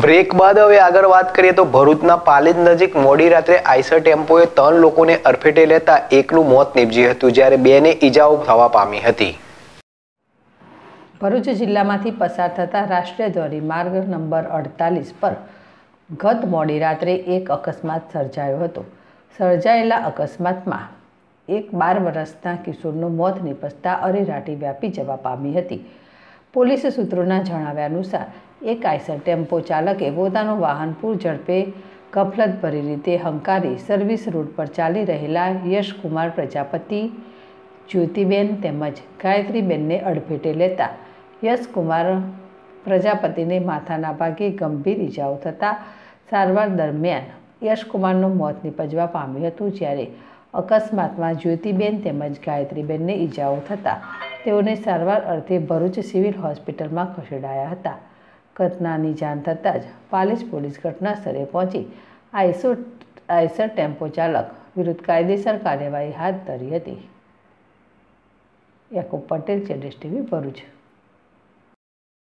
break બાદ હવે આગળ વાત કરીએ તો ભરૂચના પાલેજ નજીક મોડી રાત્રે આઈસર ટેમ્પોએ ત્રણ લોકોને અડફેટે લેતા એકનું મોત નીપજ્યું હતું જ્યારે બેને ઈજાઓ થવા પામી હતી ભરૂચ જિલ્લામાંથી પસાર થતા રાષ્ટ્રીય ધોરીમાર્ગ નંબર અડતાલીસ પર ગત મોડી રાત્રે એક અકસ્માત સર્જાયો હતો સર્જાયેલા અકસ્માતમાં એક બાર વર્ષના કિશોરનું મોત નીપજતા અરેરાટી વ્યાપી જવા પામી હતી પોલીસ સૂત્રોના જણાવ્યા અનુસાર એક આઈસર ટેમ્પો ચાલકે પોતાનું વાહન પૂર ઝડપે કફલતભરી રીતે હંકારી સર્વિસ રૂટ પર ચાલી રહેલા યશકુમાર પ્રજાપતિ જ્યોતિબેન તેમજ ગાયત્રીબેનને અડફેટે લેતા યશકુમાર પ્રજાપતિને માથાના ભાગે ગંભીર ઇજાઓ થતા સારવાર દરમિયાન યશકુમારનું મોત નિપજવા પામ્યું હતું જ્યારે અકસ્માતમાં જ્યોતિબેન તેમજ ગાયત્રીબેનને ઇજાઓ થતાં તેઓને સારવાર અર્થે ભરૂચ સિવિલ હોસ્પિટલમાં ખસેડાયા હતા ઘટનાની જાણ થતાં જ પાલિસ પોલીસ ઘટના સ્થળે પહોંચી આઈસો આઈસર ટેમ્પો ચાલક વિરુદ્ધ કાયદેસર કાર્યવાહી હાથ ધરી હતી યાકુબ પટેલ છે ડીએસટીવી ભરૂચ